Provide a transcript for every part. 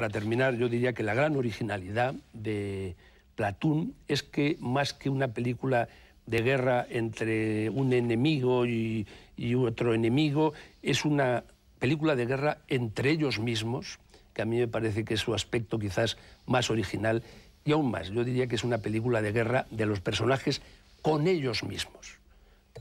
Para terminar, yo diría que la gran originalidad de Platón es que más que una película de guerra entre un enemigo y, otro enemigo, es una película de guerra entre ellos mismos, que a mí me parece que es su aspecto quizás más original, y aún más, yo diría que es una película de guerra de los personajes con ellos mismos.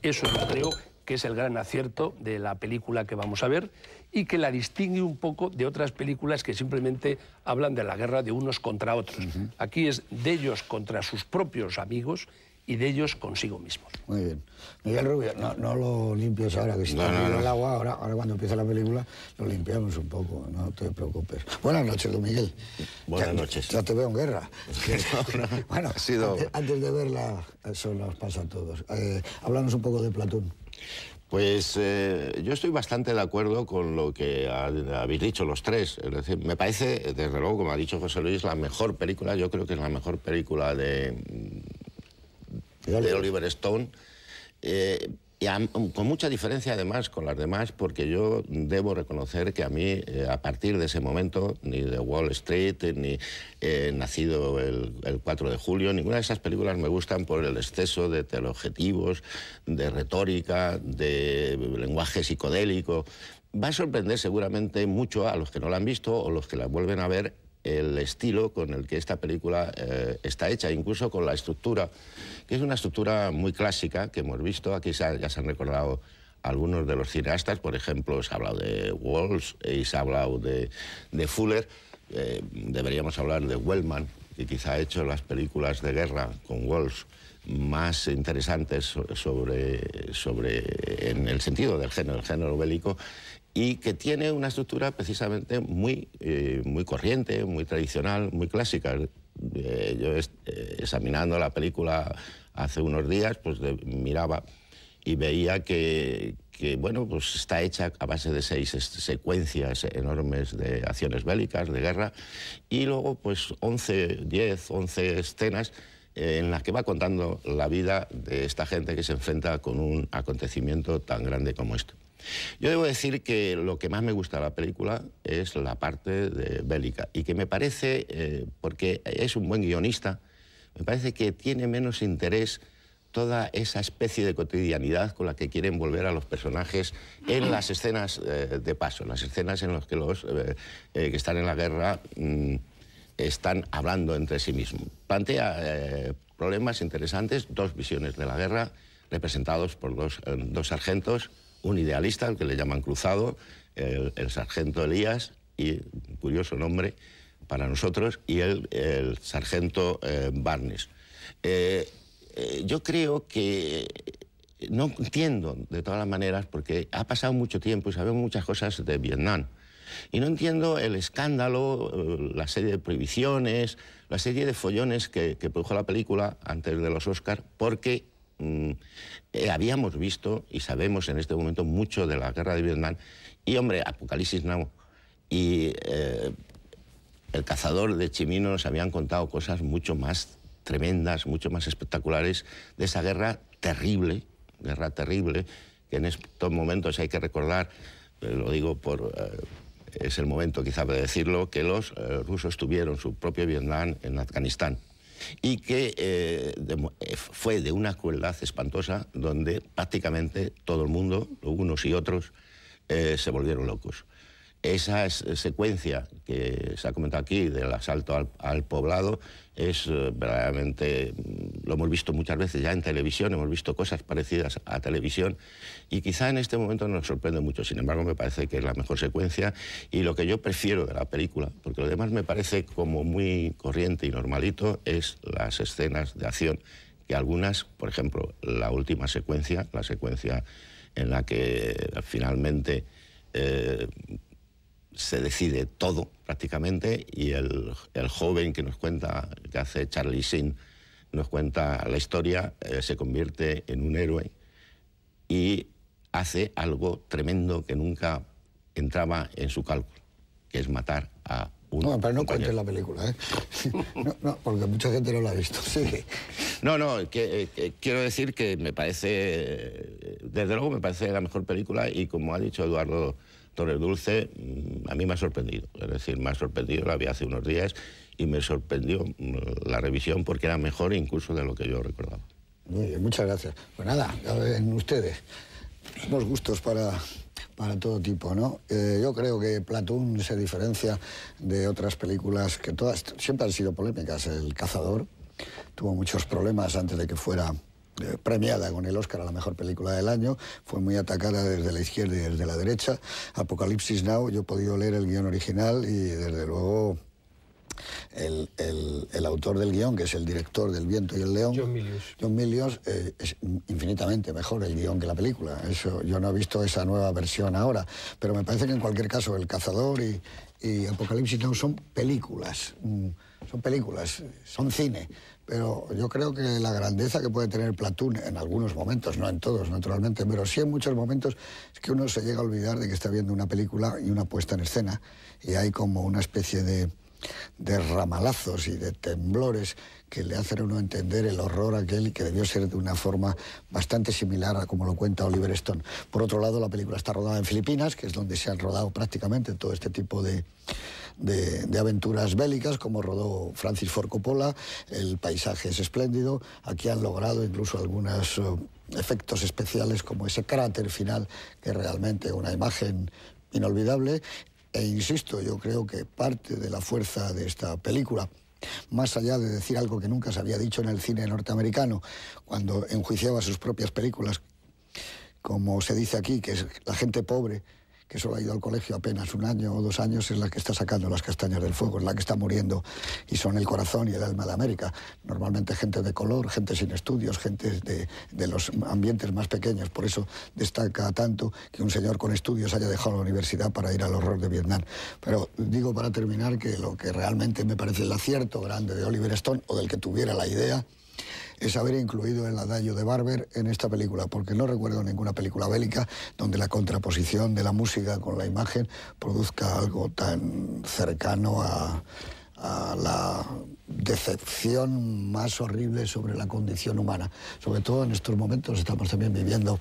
Eso yo creo que es el gran acierto de la película que vamos a ver y que la distingue un poco de otras películas que simplemente hablan de la guerra de unos contra otros. Aquí es de ellos contra sus propios amigos y de ellos consigo mismos. Muy bien. Miguel Rubio, no, lo limpies ahora, que si no, no, el agua, ahora, ahora cuando empieza la película lo limpiamos un poco, no te preocupes. Buenas noches, don Miguel. Buenas noches. Ya te veo en guerra. bueno, ha sido... antes, de verla, eso nos pasa a todos. Hablamos eh, un poco de Platón. Pues eh, yo estoy bastante de acuerdo con lo que habéis dicho los tres. decir, me parece, desde luego, como ha dicho José Luis, la mejor película, yo creo que es la mejor película de, de Oliver Stone. Eh, y con mucha diferencia además con las demás, porque yo debo reconocer que a mí, eh, a partir de ese momento, ni de Wall Street, eh, ni eh, Nacido el, el, 4 de julio, ninguna de esas películas me gustan por el exceso de teleobjetivos, de retórica, de lenguaje psicodélico. Va a sorprender seguramente mucho a los que no la han visto o los que la vuelven a ver el estilo con el que esta película eh, está hecha, incluso con la estructura, que es una estructura muy clásica que hemos visto, aquí ya se han recordado algunos de los cineastas, por ejemplo, se ha hablado de Walsh eh, y se ha hablado de, Fuller, eh, deberíamos hablar de Wellman, que quizá ha hecho las películas de guerra con Walsh más interesantes sobre, sobre en el sentido del género, el género bélico, y que tiene una estructura precisamente muy, eh, muy corriente, muy tradicional, muy clásica. Eh, yo eh, examinando la película hace unos días, pues miraba y veía que, bueno, pues está hecha a base de seis secuencias enormes de acciones bélicas, de guerra, y luego pues 11, 10, 11 escenas en las que va contando la vida de esta gente que se enfrenta con un acontecimiento tan grande como este. Yo debo decir que lo que más me gusta de la película es la parte bélica y que me parece, eh, porque es un buen guionista, me parece que tiene menos interés toda esa especie de cotidianidad con la que quieren volver a los personajes en las escenas eh, de paso, en las escenas en las que los eh, que están en la guerra mm, están hablando entre sí mismos. Plantea problemas interesantes, dos visiones de la guerra representados por dos, dos sargentos un idealista, al que le llaman cruzado, el, sargento Elías, y curioso nombre para nosotros, y el, sargento eh, Barnes. Eh, eh, yo creo que no entiendo, de todas las maneras, porque ha pasado mucho tiempo y sabemos muchas cosas de Vietnam. Y no entiendo el escándalo, la serie de prohibiciones, la serie de follones que, que produjo la película antes de los Oscars, porque Mm, eh, habíamos visto y sabemos en este momento mucho de la guerra de Vietnam. Y hombre, Apocalipsis Now y eh, El cazador de Chimino nos habían contado cosas mucho más tremendas, mucho más espectaculares de esa guerra terrible, guerra terrible, que en estos momentos hay que recordar, eh, lo digo por... es el momento quizá de decirlo, que los rusos tuvieron su propio Vietnam en Afganistán y que eh, eh, fue de una crueldad espantosa donde prácticamente todo el mundo, unos y otros, eh, se volvieron locos. Esa eh, secuencia que se ha comentado aquí del asalto al, poblado es eh, verdaderamente, mm, lo hemos visto muchas veces ya en televisión, hemos visto cosas parecidas a televisión y quizá en este momento nos sorprende mucho, sin embargo me parece que es la mejor secuencia y lo que yo prefiero de la película, porque lo demás me parece como muy corriente y normalito, es las escenas de acción, que algunas, por ejemplo, la última secuencia, la secuencia en la que eh, finalmente se decide todo prácticamente y el, joven que nos cuenta, que hace Charlie sin nos cuenta la historia, eh, se convierte en un héroe y hace algo tremendo que nunca entraba en su cálculo, que es matar a uno No, pero no cuentes la película, ¿eh? no, no, porque mucha gente no la ha visto, sí. No, no, eh, quiero decir que me parece, desde luego me parece la mejor película y como ha dicho Eduardo Torres Dulce mm, a mí me ha sorprendido, es decir, me ha sorprendido, la vi hace unos días y me sorprendió mm, la revisión porque era mejor incluso de lo que yo recordaba. Muy bien, muchas gracias. Pues nada, ya ven ustedes, unos gustos para, para todo tipo, ¿no? Eh, yo creo que Platón se diferencia de otras películas que todas siempre han sido polémicas. El Cazador tuvo muchos problemas antes de que fuera eh, premiada con el Oscar a la mejor película del año, fue muy atacada desde la izquierda y desde la derecha. Apocalipsis Now, yo he podido leer el guión original y desde luego el, autor del guión, que es el director del Viento y el León, John Milius, eh, es infinitamente mejor el guión que la película. Eso, yo no he visto esa nueva versión ahora, pero me parece que en cualquier caso El Cazador y, y Apocalipsis Now son películas, mm, son películas, son cine, pero yo creo que la grandeza que puede tener Platón en algunos momentos, no en todos naturalmente, pero sí en muchos momentos es que uno se llega a olvidar de que está viendo una película y una puesta en escena y hay como una especie de, de ramalazos y de temblores que le hacen a uno entender el horror aquel que debió ser de una forma bastante similar a como lo cuenta Oliver Stone. Por otro lado, la película está rodada en Filipinas, que es donde se han rodado prácticamente todo este tipo de, aventuras bélicas, como rodó Francis Ford Coppola. El paisaje es espléndido. Aquí han logrado incluso algunos eh, efectos especiales, como ese cráter final, que es realmente una imagen inolvidable. E insisto, yo creo que parte de la fuerza de esta película más allá de decir algo que nunca se había dicho en el cine norteamericano, cuando enjuiciaba sus propias películas, como se dice aquí, que es la gente pobre que solo ha ido al colegio apenas un año o dos años, es la que está sacando las castañas del fuego, es la que está muriendo y son el corazón y el alma de América. Normalmente gente de color, gente sin estudios, gente de, los ambientes más pequeños. Por eso destaca tanto que un señor con estudios haya dejado la universidad para ir al horror de Vietnam. Pero digo para terminar que lo que realmente me parece el acierto grande de Oliver Stone o del que tuviera la idea es haber incluido el adagio de Barber en esta película, porque no recuerdo ninguna película bélica donde la contraposición de la música con la imagen produzca algo tan cercano a, a la decepción más horrible sobre la condición humana. Sobre todo en estos momentos estamos también viviendo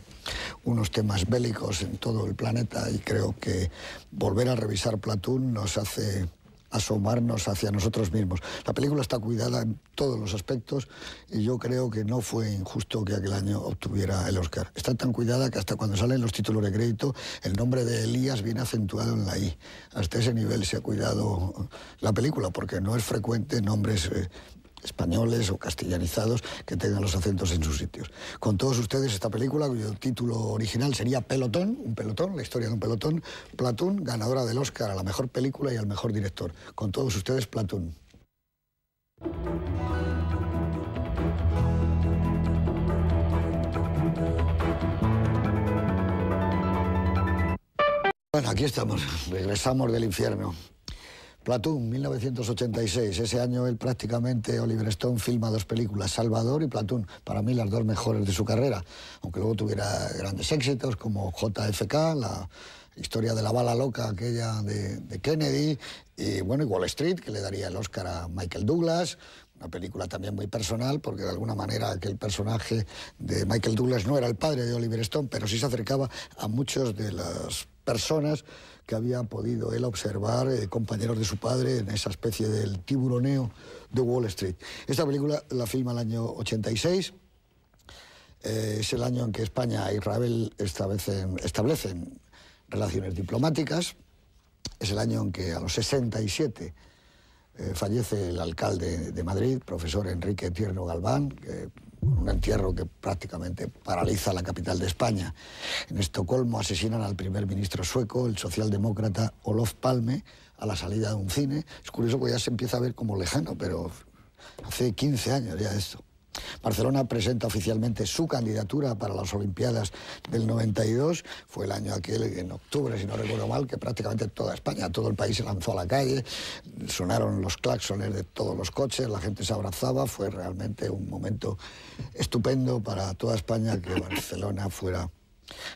unos temas bélicos en todo el planeta y creo que volver a revisar Platón nos hace asomarnos hacia nosotros mismos. La película está cuidada en todos los aspectos y yo creo que no fue injusto que aquel año obtuviera el Oscar. Está tan cuidada que hasta cuando salen los títulos de crédito el nombre de Elías viene acentuado en la I. Hasta ese nivel se ha cuidado la película porque no es frecuente nombres eh, españoles o castellanizados que tengan los acentos en sus sitios. Con todos ustedes esta película, cuyo título original sería Pelotón, un pelotón, la historia de un pelotón, Platón, ganadora del Oscar a la mejor película y al mejor director. Con todos ustedes, Platón. Bueno, aquí estamos, regresamos del infierno. Platón, 1986. Ese año él prácticamente, Oliver Stone, filma dos películas, Salvador y Platón. Para mí las dos mejores de su carrera, aunque luego tuviera grandes éxitos como JFK, la historia de la bala loca aquella de, Kennedy, y bueno, Wall Street, que le daría el Oscar a Michael Douglas, una película también muy personal, porque de alguna manera aquel personaje de Michael Douglas no era el padre de Oliver Stone, pero sí se acercaba a muchas de las personas que había podido él observar eh, compañeros de su padre en esa especie del tiburoneo de Wall Street. Esta película la filma el año 86. Eh, es el año en que España e Israel establecen, relaciones diplomáticas. Es el año en que a los 67 eh, fallece el alcalde de Madrid, profesor Enrique Tierno Galván, un entierro que prácticamente paraliza la capital de España. En Estocolmo asesinan al primer ministro sueco, el socialdemócrata Olof Palme, a la salida de un cine. Es curioso que pues ya se empieza a ver como lejano, pero hace 15 años ya esto. Barcelona presenta oficialmente su candidatura para las Olimpiadas del 92. Fue el año aquel, en octubre, si no recuerdo mal, que prácticamente toda España, todo el país se lanzó a la calle, sonaron los claxones de todos los coches, la gente se abrazaba. Fue realmente un momento estupendo para toda España que Barcelona fuera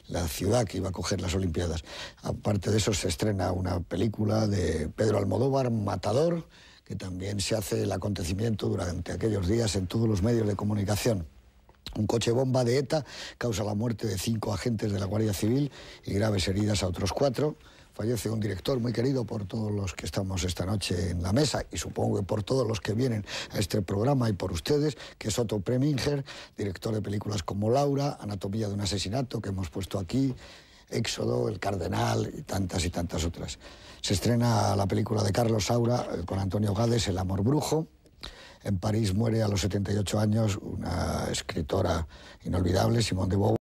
la ciudad que iba a coger las Olimpiadas. Aparte de eso, se estrena una película de Pedro Almodóvar, Matador que también se hace el acontecimiento durante aquellos días en todos los medios de comunicación. Un coche bomba de ETA causa la muerte de cinco agentes de la Guardia Civil y graves heridas a otros cuatro. Fallece un director muy querido por todos los que estamos esta noche en la mesa y supongo que por todos los que vienen a este programa y por ustedes, que es Otto Preminger, director de películas como Laura, Anatomía de un asesinato, que hemos puesto aquí, Éxodo, El Cardenal y tantas y tantas otras. Se estrena la película de Carlos Saura eh, con Antonio Gades, El Amor Brujo. En París muere a los 78 años una escritora inolvidable, Simone de Beauvoir.